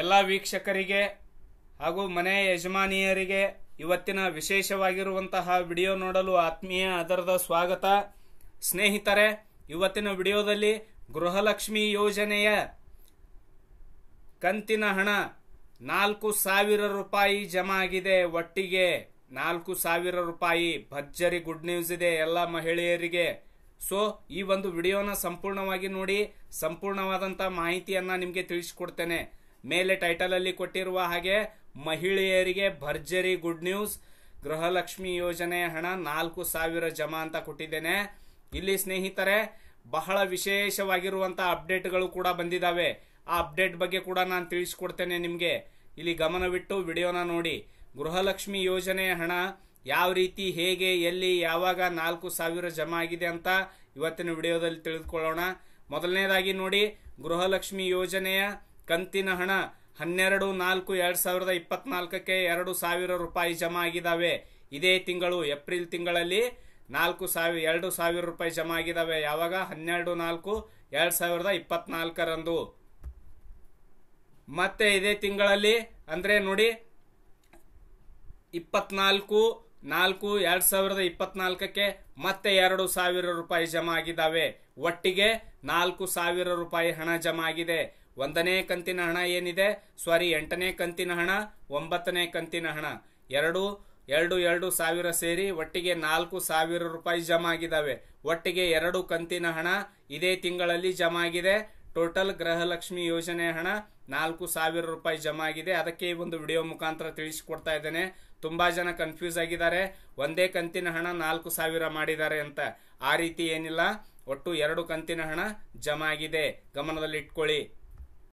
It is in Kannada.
ಎಲ್ಲ ವೀಕ್ಷಕರಿಗೆ ಹಾಗೂ ಮನೆ ಯಜಮಾನಿಯರಿಗೆ ಇವತ್ತಿನ ವಿಶೇಷವಾಗಿರುವಂತಹ ವಿಡಿಯೋ ನೋಡಲು ಆತ್ಮೀಯ ಅದರದ ಸ್ವಾಗತ ಸ್ನೇಹಿತರೆ ಇವತ್ತಿನ ವಿಡಿಯೋದಲ್ಲಿ ಗೃಹಲಕ್ಷ್ಮಿ ಯೋಜನೆಯ ಕಂತಿನ ಹಣ ನಾಲ್ಕು ಸಾವಿರ ರೂಪಾಯಿ ಜಮಾ ಆಗಿದೆ ಒಟ್ಟಿಗೆ ನಾಲ್ಕು ಸಾವಿರ ರೂಪಾಯಿ ಭರ್ಜರಿ ಗುಡ್ ನ್ಯೂಸ್ ಇದೆ ಎಲ್ಲ ಮಹಿಳೆಯರಿಗೆ ಸೊ ಈ ಒಂದು ವಿಡಿಯೋನ ಸಂಪೂರ್ಣವಾಗಿ ನೋಡಿ ಸಂಪೂರ್ಣವಾದಂಥ ಮಾಹಿತಿಯನ್ನು ನಿಮಗೆ ತಿಳಿಸಿಕೊಡ್ತೇನೆ ಮೇಲೆ ಟೈಟಲ್ ಅಲ್ಲಿ ಕೊಟ್ಟಿರುವ ಹಾಗೆ ಮಹಿಳೆಯರಿಗೆ ಭರ್ಜರಿ ಗುಡ್ ನ್ಯೂಸ್ ಗೃಹಲಕ್ಷ್ಮಿ ಯೋಜನೆ ಹಣ ನಾಲ್ಕು ಸಾವಿರ ಜಮಾ ಅಂತ ಕೊಟ್ಟಿದ್ದೇನೆ ಇಲ್ಲಿ ಸ್ನೇಹಿತರೆ ಬಹಳ ವಿಶೇಷವಾಗಿರುವಂತಹ ಅಪ್ಡೇಟ್ಗಳು ಕೂಡ ಬಂದಿದ್ದಾವೆ ಆ ಅಪ್ಡೇಟ್ ಬಗ್ಗೆ ಕೂಡ ನಾನು ತಿಳಿಸ್ಕೊಡ್ತೇನೆ ನಿಮಗೆ ಇಲ್ಲಿ ಗಮನವಿಟ್ಟು ವಿಡಿಯೋನ ನೋಡಿ ಗೃಹಲಕ್ಷ್ಮಿ ಯೋಜನೆ ಹಣ ಯಾವ ರೀತಿ ಹೇಗೆ ಎಲ್ಲಿ ಯಾವಾಗ ನಾಲ್ಕು ಸಾವಿರ ಜಮಾ ಆಗಿದೆ ಅಂತ ಇವತ್ತಿನ ವಿಡಿಯೋದಲ್ಲಿ ತಿಳಿದುಕೊಳ್ಳೋಣ ಮೊದಲನೇದಾಗಿ ನೋಡಿ ಗೃಹಲಕ್ಷ್ಮಿ ಯೋಜನೆಯ ಕಂತಿನ ಹಣ ಹನ್ನೆರಡು ನಾಲ್ಕು ಎರಡು ಸಾವಿರದ ಇಪ್ಪತ್ನಾಲ್ಕಕ್ಕೆ ಎರಡು ಸಾವಿರ ರೂಪಾಯಿ ಜಮಾ ಆಗಿದ್ದಾವೆ ಇದೇ ತಿಂಗಳು ಏಪ್ರಿಲ್ ತಿಂಗಳಲ್ಲಿ ನಾಲ್ಕು ಸಾವಿರ ಎರಡು ಸಾವಿರ ರೂಪಾಯಿ ಜಮಾ ಆಗಿದ್ದಾವೆ ಯಾವಾಗ ಹನ್ನೆರಡು ನಾಲ್ಕು ಎರಡು ಸಾವಿರದ ಇಪ್ಪತ್ನಾಲ್ಕರಂದು ಮತ್ತೆ ಇದೇ ತಿಂಗಳಲ್ಲಿ ಅಂದರೆ ನೋಡಿ ಇಪ್ಪತ್ನಾಲ್ಕು ನಾಲ್ಕು ಎರಡು ಸಾವಿರದ ಇಪ್ಪತ್ನಾಲ್ಕಕ್ಕೆ ಮತ್ತೆ ಎರಡು ಸಾವಿರ ರೂಪಾಯಿ ಜಮಾ ಆಗಿದ್ದಾವೆ ಒಟ್ಟಿಗೆ ನಾಲ್ಕು ಸಾವಿರ ರೂಪಾಯಿ ಹಣ ಜಮಾ ಆಗಿದೆ ಒಂದನೇ ಕಂತಿನ ಹಣ ಏನಿದೆ ಸಾರಿ ಎಂಟನೇ ಕಂತಿನ ಹಣ ಒಂಬತ್ತನೇ ಕಂತಿನ ಹಣ ಎರಡು ಎರಡು ಎರಡು ಸಾವಿರ ಸೇರಿ ಒಟ್ಟಿಗೆ ನಾಲ್ಕು ಸಾವಿರ ರೂಪಾಯಿ ಜಮಾ ಆಗಿದ್ದಾವೆ ಒಟ್ಟಿಗೆ ಎರಡು ಕಂತಿನ ಹಣ ಇದೇ ತಿಂಗಳಲ್ಲಿ ಜಮಾ ಆಗಿದೆ ಟೋಟಲ್ ಗೃಹಲಕ್ಷ್ಮಿ ಯೋಜನೆ ಹಣ ನಾಲ್ಕು ಸಾವಿರ ರೂಪಾಯಿ ಜಮಾ ಆಗಿದೆ ಅದಕ್ಕೆ ಈ ಒಂದು ವಿಡಿಯೋ ಮುಖಾಂತರ ತಿಳಿಸಿಕೊಡ್ತಾ ಇದ್ದೇನೆ ತುಂಬಾ ಜನ ಕನ್ಫ್ಯೂಸ್ ಆಗಿದ್ದಾರೆ ಒಂದೇ ಕಂತಿನ ಹಣ ನಾಲ್ಕು ಸಾವಿರ ಮಾಡಿದ್ದಾರೆ ಅಂತ ಆ ರೀತಿ ಏನಿಲ್ಲ ಒಟ್ಟು ಎರಡು ಕಂತಿನ ಹಣ ಜಮಾ ಆಗಿದೆ ಗಮನದಲ್ಲಿ ಇಟ್ಕೊಳ್ಳಿ